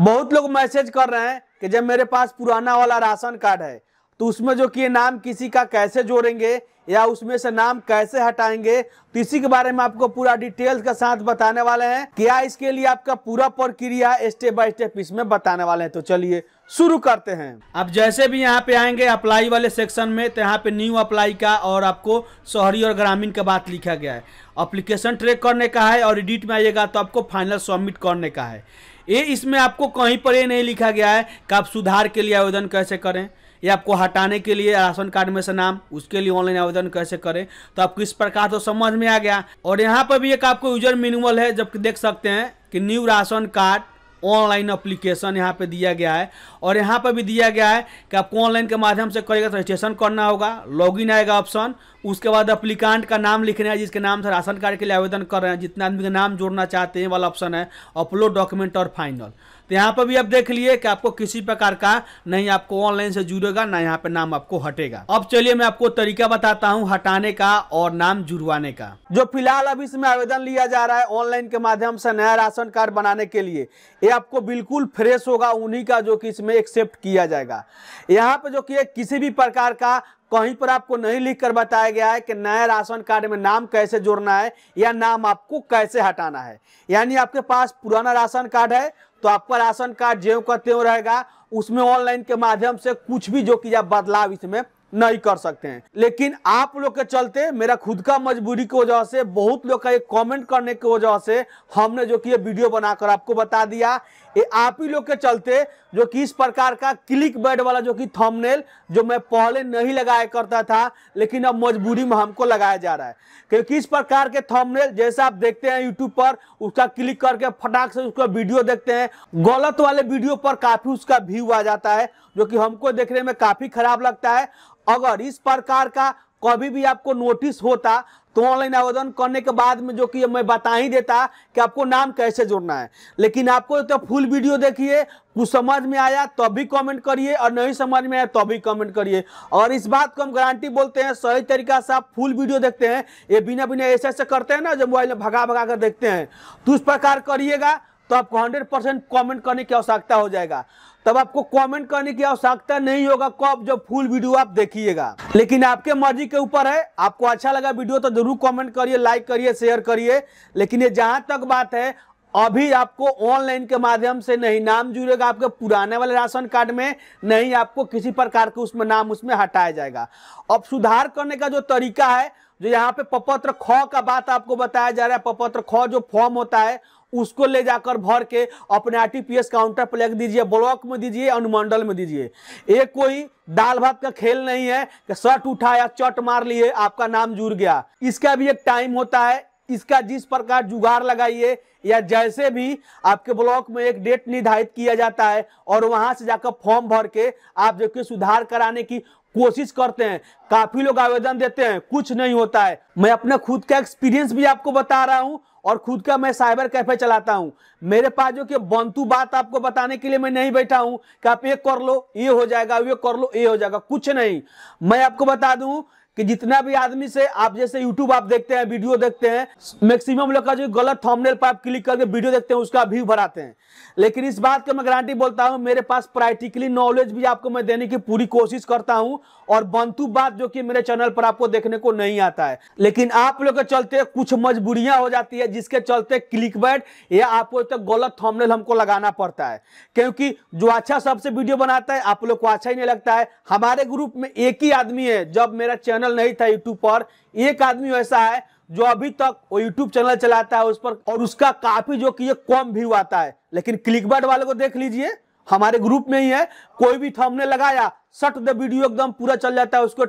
बहुत लोग मैसेज कर रहे हैं कि जब मेरे पास पुराना वाला राशन कार्ड है तो उसमें जो कि नाम किसी का कैसे जोड़ेंगे या उसमें से नाम कैसे हटाएंगे तो इसी के बारे में आपको पूरा डिटेल्स के साथ बताने वाले हैं क्या इसके लिए आपका पूरा प्रक्रिया स्टेप बाय स्टेप इसमें बताने वाले हैं तो चलिए शुरू करते हैं आप जैसे भी यहाँ पे आएंगे अप्लाई वाले सेक्शन में तो यहाँ पे न्यू अप्लाई का और आपको शहरी और ग्रामीण का बात लिखा गया है अप्लीकेशन ट्रेक करने का है और एडिट में आइएगा तो आपको फाइनल सबमिट करने का है ये इसमें आपको कहीं पर ये नहीं लिखा गया है कि आप सुधार के लिए आवेदन कैसे करें या आपको हटाने के लिए राशन कार्ड में से नाम उसके लिए ऑनलाइन आवेदन कैसे करें तो आप किस प्रकार तो समझ में आ गया और यहाँ पर भी एक आपको यूजर मिनिमल है जबकि देख सकते हैं कि new ration card online application यहाँ पे दिया गया है और यहाँ पर भी दिया गया है कि आपको ऑनलाइन के माध्यम से करेगा तो रजिस्ट्रेशन करना होगा लॉगिन आएगा ऑप्शन उसके बाद अप्लीकांट का नाम लिखना है जिसके नाम से राशन कार्ड के लिए आवेदन कर रहे हैं जितने आदमी का नाम जोड़ना चाहते हैं वाला ऑप्शन है अपलोड डॉक्यूमेंट और फाइनल तो यहाँ पर भी आप देख लिए कि आपको किसी प्रकार का नहीं आपको ऑनलाइन से जुड़ेगा ना यहाँ पे नाम आपको हटेगा अब चलिए मैं आपको तरीका बताता हूँ हटाने का और नाम जुड़वाने का जो फिलहाल अभी इसमें आवेदन लिया जा रहा है ऑनलाइन के माध्यम से नया राशन कार्ड बनाने के लिए ये आपको बिल्कुल फ्रेश होगा उन्हीं का जो कि इसमें एक्सेप्ट किया जाएगा यहाँ पे जो कि किसी भी प्रकार का कहीं पर आपको नहीं लिख कर बताया गया है कि नए राशन कार्ड में नाम कैसे जोड़ना है या नाम आपको कैसे हटाना है यानी आपके पास पुराना राशन कार्ड है तो आपका राशन कार्ड जो का त्यों रहेगा उसमें ऑनलाइन के माध्यम से कुछ भी जो कि आप बदलाव इसमें नहीं कर सकते हैं लेकिन आप लोग के चलते मेरा खुद का मजबूरी की वजह से बहुत लोग का एक कमेंट करने की वजह से हमने जो कि ये वीडियो बनाकर आपको बता दिया ये आप ही लोग के चलते जो कि इस प्रकार का क्लिक बैड वाला जो कि थंबनेल जो मैं पहले नहीं लगाया करता था लेकिन अब मजबूरी में हमको लगाया जा रहा है क्योंकि इस प्रकार के थंबनेल जैसे आप देखते हैं यूट्यूब पर उसका क्लिक करके फटाक से उसका वीडियो देखते हैं गलत वाले वीडियो पर काफ़ी उसका व्यू आ जाता है जो कि हमको देखने में काफ़ी खराब लगता है अगर इस प्रकार का कभी भी आपको नोटिस होता तो ऑनलाइन आवेदन करने के बाद में जो कि मैं बता ही देता कि आपको नाम कैसे जोड़ना है लेकिन आपको तो फुल वीडियो देखिए कुछ समझ में आया तब तो भी कमेंट करिए और नहीं समझ में आया तब तो भी कमेंट करिए और इस बात को हम गारंटी बोलते हैं सही तरीका से आप फुल वीडियो देखते हैं ये बिना बिना ऐसे ऐसे करते हैं ना जो मोबाइल में भगा भगा कर देखते हैं तो उस प्रकार करिएगा तो आपको 100 परसेंट कॉमेंट करने की आवश्यकता हो जाएगा तब आपको कमेंट करने की आवश्यकता नहीं होगा कब जब फुल वीडियो आप देखिएगा लेकिन आपके मर्जी के ऊपर है आपको अच्छा लगा वीडियो तो जरूर कमेंट करिए लाइक करिए शेयर करिए लेकिन ये जहां तक बात है अभी आपको ऑनलाइन के माध्यम से नहीं नाम जुड़ेगा आपके पुराने वाले राशन कार्ड में नहीं आपको किसी प्रकार के उसमें नाम उसमें हटाया जाएगा अब सुधार करने का जो तरीका है जो यहाँ पे पपत्र ख का बात आपको बताया जा रहा है पपत्र ख जो फॉर्म होता है उसको ले जाकर भर के अपने आरटीपीएस काउंटर पर लग दीजिए ब्लॉक में दीजिए अनुमंडल में दीजिए ये कोई दाल भात का खेल नहीं है कि शर्ट उठाया चट मार लिए आपका नाम जुड़ गया इसका भी एक टाइम होता है इसका जिस प्रकार जुगाड़ लगाइए या जैसे भी आपके ब्लॉक में एक डेट निर्धारित किया जाता है और वहां से जाकर फॉर्म भर के आप जो कि सुधार कराने की कोशिश करते हैं काफी लोग आवेदन देते हैं कुछ नहीं होता है मैं अपना खुद का एक्सपीरियंस भी आपको बता रहा हूँ और खुद का मैं साइबर कैफे चलाता हूं मेरे पास जो कि बंतु बात आपको बताने के लिए मैं नहीं बैठा हूं कि आप ये कर लो ये हो जाएगा ये कर लो ये हो जाएगा कुछ नहीं मैं आपको बता दूं कि जितना भी आदमी से आप जैसे यूट्यूब आप देखते हैं वीडियो देखते हैं मैक्सिमम लोग का जो गलत थंबनेल पर आप क्लिक करके वीडियो देखते हैं उसका व्यू बढ़ाते हैं लेकिन इस बात का मैं गारंटी बोलता हूँ मेरे पास प्रैक्टिकली नॉलेज भी आपको मैं देने की पूरी कोशिश करता हूँ और बंतु बात जो कि मेरे चैनल पर आपको देखने को नहीं आता है लेकिन आप लोग के चलते कुछ मजबूरियां हो जाती है जिसके चलते क्लिक बैट या आपको तक तो गलत थॉमनेल हमको लगाना पड़ता है क्योंकि जो अच्छा सबसे वीडियो बनाता है आप लोग को अच्छा ही नहीं लगता है हमारे ग्रुप में एक ही आदमी है जब मेरा चैनल चैनल नहीं था यूट्यूब पर एक आदमी वैसा है जो अभी तक वो यूट्यूब चैनल चलाता है उस पर और उसका काफी जो कि कम व्यू आता है लेकिन क्लिकबर्ड वाले को देख लीजिए हमारे ग्रुप में ही है कोई भी थमने लगाया सट द वीडियो एकदम पूरा चल जाता है उसको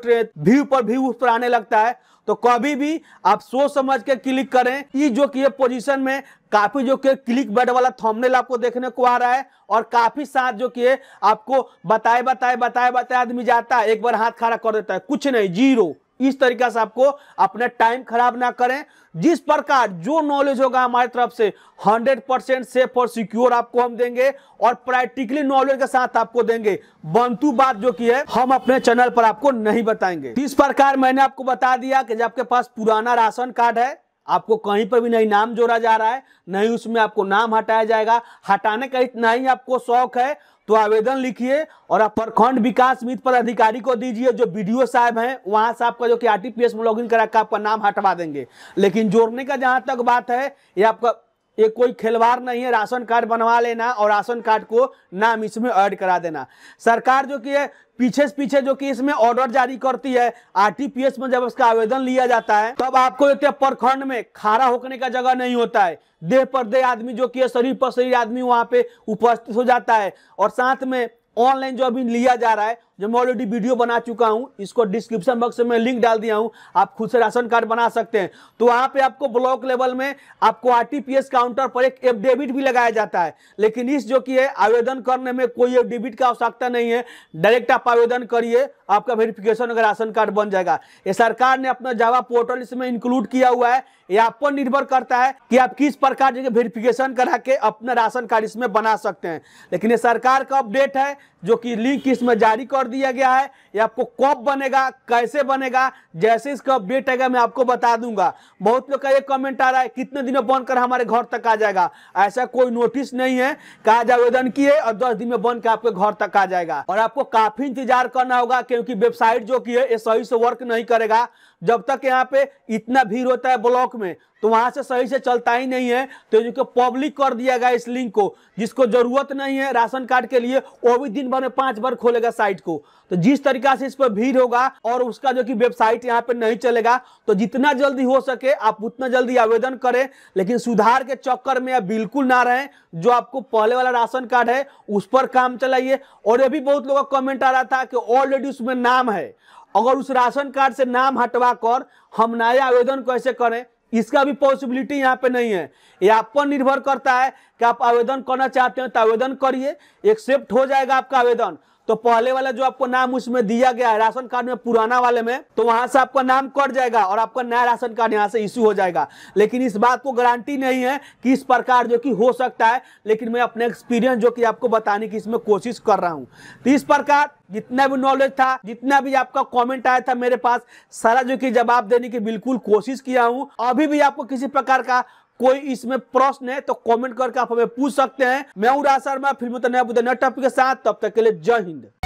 व्यू पर व्यू उस पर आने लगता है तो कभी भी आप सोच समझ के क्लिक करें ये जो कि ये पोजीशन में काफी जो कि क्लिक बैड वाला थंबनेल आपको देखने को आ रहा है और काफी साथ जो कि आपको बताए बताए बताए बताए आदमी जाता है एक बार हाथ खड़ा कर देता है कुछ नहीं जीरो इस तरीका से आपको अपना टाइम खराब ना करें जिस प्रकार जो नॉलेज होगा हमारे तरफ से 100 परसेंट सेफ और सिक्योर आपको हम देंगे और प्रैक्टिकली नॉलेज के साथ आपको देंगे बंतु बात जो की है हम अपने चैनल पर आपको नहीं बताएंगे इस प्रकार मैंने आपको बता दिया कि जब आपके पास पुराना राशन कार्ड है आपको कहीं पर भी नहीं नाम जोड़ा जा रहा है नहीं उसमें आपको नाम हटाया जाएगा हटाने का इतना ही आपको शौक है तो आवेदन लिखिए और आप प्रखंड विकास मित्र पर अधिकारी को दीजिए जो ओ साहब हैं वहां से आपका जो कि आरटीपीएस में लॉगिन करा के आपका नाम हटवा देंगे लेकिन जोड़ने का जहां तक बात है ये आपका ये कोई खिलवाड़ नहीं है राशन कार्ड बनवा लेना और राशन कार्ड को नाम इसमें ऐड करा देना सरकार जो कि है पीछे से पीछे जो कि इसमें ऑर्डर जारी करती है आरटीपीएस में जब उसका आवेदन लिया जाता है तब आपको हैं तो प्रखंड में खारा होकने का जगह नहीं होता है देह पर देह आदमी जो कि शरीर पर शरीर आदमी वहाँ पे उपस्थित हो जाता है और साथ में ऑनलाइन जो अभी लिया जा रहा है जो मैं ऑलरेडी वीडियो बना चुका हूँ इसको डिस्क्रिप्शन बॉक्स में लिंक डाल दिया हूँ आप खुद से राशन कार्ड बना सकते हैं तो वहाँ पे आपको ब्लॉक लेवल में आपको आरटीपीएस काउंटर पर एक एफडेबिट भी लगाया जाता है लेकिन इस जो कि है आवेदन करने में कोई एफडेबिट की आवश्यकता नहीं है डायरेक्ट आप आवेदन करिए आपका वेरिफिकेशन अगर राशन कार्ड बन जाएगा ये सरकार ने अपना जावा पोर्टल इसमें इंक्लूड किया हुआ है ये आप पर निर्भर करता है कि आप किस प्रकार के वेरिफिकेशन करा के अपना राशन कार्ड इसमें बना सकते हैं लेकिन ये सरकार का अपडेट है जो कि लिंक इसमें जारी कर दिया गया है ये आपको कब बनेगा कैसे बनेगा जैसे इसका अपडेट आएगा मैं आपको बता दूंगा बहुत लोग का ये कमेंट आ रहा है कितने दिन में बनकर हमारे घर तक आ जाएगा ऐसा कोई नोटिस नहीं है काज आवेदन किए और दस दिन में बनकर आपके घर तक आ जाएगा और आपको काफी इंतजार करना होगा क्योंकि वेबसाइट जो की है ये सही से वर्क नहीं करेगा जब तक यहाँ पे इतना भीड़ होता है ब्लॉक में तो वहां से सही से चलता ही नहीं है तो इनको पब्लिक कर दिया गया इस लिंक को जिसको जरूरत नहीं है राशन कार्ड के लिए वो भी दिन भर में पांच बार खोलेगा साइट को तो जिस तरीका से इस पर भीड़ होगा और उसका जो कि वेबसाइट यहाँ पे नहीं चलेगा तो जितना जल्दी हो सके आप उतना जल्दी आवेदन करें लेकिन सुधार के चक्कर में आप बिल्कुल ना रहें जो आपको पहले वाला राशन कार्ड है उस पर काम चलाइए और अभी बहुत लोगों का कमेंट आ रहा था कि ऑलरेडी उसमें नाम है अगर उस राशन कार्ड से नाम हटवा कर हम नया आवेदन कैसे करें इसका भी पॉसिबिलिटी यहाँ पे नहीं है ये आप पर निर्भर करता है कि आप आवेदन करना चाहते हैं तो आवेदन करिए एक्सेप्ट हो जाएगा आपका आवेदन तो पहले वाला जो आपको नाम उसमें दिया गया है राशन कार्ड में पुराना वाले में तो वहां से आपका नाम कट जाएगा और आपका नया राशन कार्ड यहाँ से इश्यू हो जाएगा लेकिन इस बात को गारंटी नहीं है कि इस प्रकार जो कि हो सकता है लेकिन मैं अपने एक्सपीरियंस जो कि आपको बताने की इसमें कोशिश कर रहा हूँ तो इस प्रकार जितना भी नॉलेज था जितना भी आपका कॉमेंट आया था मेरे पास सारा जो कि जवाब देने की बिल्कुल कोशिश किया हूँ अभी भी आपको किसी प्रकार का कोई इसमें प्रश्न है तो कमेंट करके आप हमें पूछ सकते हैं मैं हूं राज शर्मा फिल्म तो नया टॉपिक के साथ तब तक के लिए जय हिंद